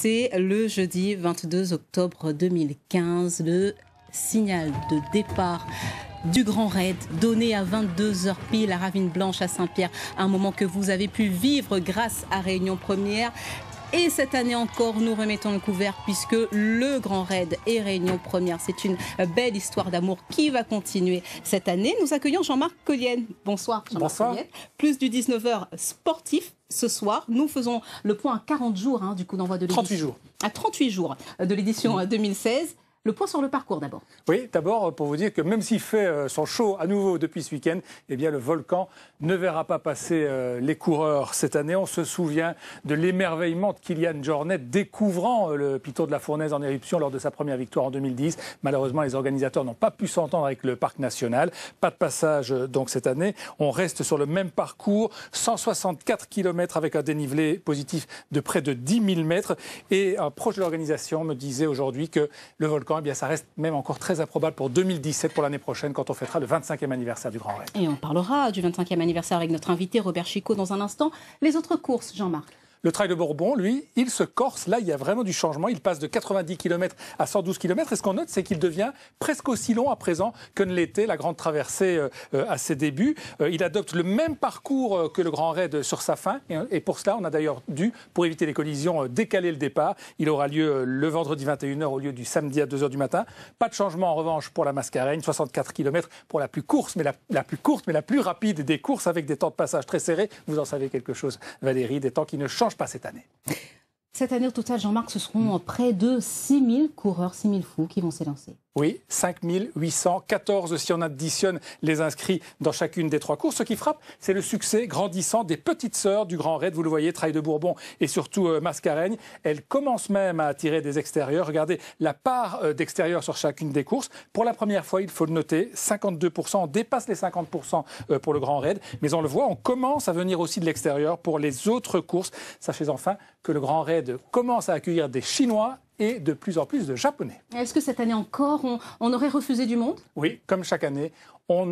C'est le jeudi 22 octobre 2015, le signal de départ du Grand Raid, donné à 22h pile à Ravine Blanche à Saint-Pierre, un moment que vous avez pu vivre grâce à Réunion Première. Et cette année encore, nous remettons le couvert puisque le Grand Raid et Réunion Première, c'est une belle histoire d'amour qui va continuer cette année. Nous accueillons Jean-Marc Collienne. Bonsoir. Jean Bonsoir. Collienne. Plus du 19h sportif ce soir. Nous faisons le point à 40 jours hein, du coup d'envoi de l'édition. 38 jours. À 38 jours euh, de l'édition 2016. Euh, mmh. Le point sur le parcours d'abord. Oui, d'abord euh, pour vous dire que même s'il fait euh, son show à nouveau depuis ce week-end, eh bien le volcan ne verra pas passer euh, les coureurs cette année. On se souvient de l'émerveillement de Kylian Jornet découvrant le piton de la fournaise en éruption lors de sa première victoire en 2010. Malheureusement, les organisateurs n'ont pas pu s'entendre avec le parc national. Pas de passage donc cette année. On reste sur le même parcours, 164 km avec un dénivelé positif de près de 10 000 mètres. Et un proche de l'organisation me disait aujourd'hui que le volcan eh bien, ça reste même encore très improbable pour 2017, pour l'année prochaine, quand on fêtera le 25e anniversaire du Grand Raid. Et on parlera du 25e anniversaire avec notre invité Robert Chicot dans un instant. Les autres courses, Jean-Marc le trail de Bourbon, lui, il se corse. Là, il y a vraiment du changement. Il passe de 90 km à 112 km. Et ce qu'on note, c'est qu'il devient presque aussi long à présent que ne l'était la grande traversée euh, euh, à ses débuts. Euh, il adopte le même parcours que le Grand Raid sur sa fin. Et pour cela, on a d'ailleurs dû, pour éviter les collisions, décaler le départ. Il aura lieu le vendredi 21h au lieu du samedi à 2h du matin. Pas de changement en revanche pour la Mascareigne. 64 km pour la plus courte, mais la, la plus courte, mais la plus rapide des courses avec des temps de passage très serrés. Vous en savez quelque chose, Valérie, des temps qui ne changent change pas cette année. Cette année, au total, Jean-Marc, ce seront mm. près de 6 000 coureurs, 6 000 fous qui vont s'élancer. Oui, 5 814 si on additionne les inscrits dans chacune des trois courses. Ce qui frappe, c'est le succès grandissant des petites sœurs du Grand Raid. Vous le voyez, Trail de Bourbon et surtout Mascaregne. Euh, Mascareigne. Elles commencent même à attirer des extérieurs. Regardez la part euh, d'extérieur sur chacune des courses. Pour la première fois, il faut le noter, 52%. On dépasse les 50% euh, pour le Grand Raid. Mais on le voit, on commence à venir aussi de l'extérieur pour les autres courses. Sachez enfin que le Grand Raid commence à accueillir des Chinois et de plus en plus de Japonais. Est-ce que cette année encore, on, aurait refusé du monde Oui, comme chaque année, on,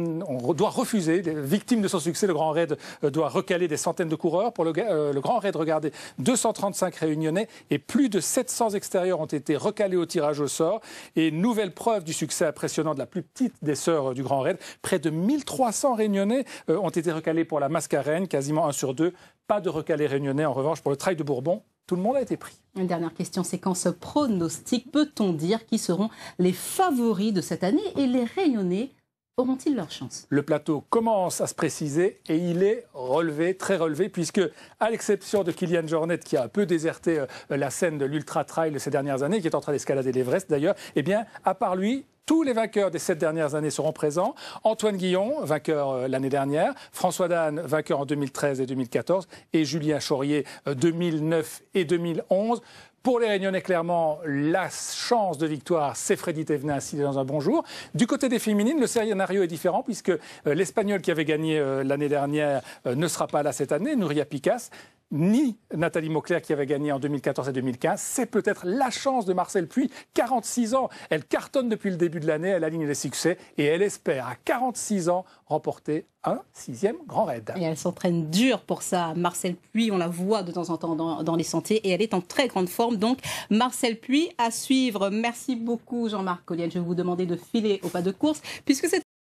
doit refuser, Victime de son succès, le Grand Raid euh, doit recaler des centaines de coureurs. Pour le, euh, Grand Raid, regardez, 235 réunionnais et plus de 700 extérieurs ont été recalés au tirage au sort. Et nouvelle preuve du succès impressionnant de la plus petite des sœurs euh, du Grand Raid, près de 1300 réunionnais ont été recalés pour la Mascarène, quasiment un sur deux. Pas de recalé réunionnais, en revanche, pour le Trail de Bourbon, tout le monde a été pris. Une dernière question, c'est ce pronostic. Peut-on dire qui seront les favoris de cette année et les rayonnés auront-ils leur chance Le plateau commence à se préciser et il est relevé, très relevé, puisque à l'exception de Kylian Jornet qui a un peu déserté euh, la scène de l'ultra trail de ces dernières années, qui est en train d'escalader l'Everest d'ailleurs, eh bien, à part lui, tous les vainqueurs des sept dernières années seront présents. Antoine Guillon, vainqueur euh, l'année dernière, François Dan, vainqueur en 2013 et 2014, et Julien Chaurier, 2009 euh, et 2011. Pour les Réunionnais, clairement, la chance de victoire, c'est Freddy Thévenin s'il est dans un bon jour. Du côté des féminines, le scénario est différent puisque euh, l'Espagnol qui avait gagné l'année dernière ne sera pas là cette année, Nuria Picasse ni Nathalie Mauclair qui avait gagné en 2014 et 2015. C'est peut-être la chance de Marcel Puy, 46 ans. Elle cartonne depuis le début de l'année, elle aligne les succès et elle espère à 46 ans remporter un sixième Grand Raid. Et elle s'entraîne dur pour ça. Marcel Puy, on la voit de temps en temps dans, les sentiers et elle est en très grande forme. Donc Marcel Puy à suivre. Merci beaucoup Jean-Marc Colliel. Je vais vous demander de filer au pas de course puisque c'est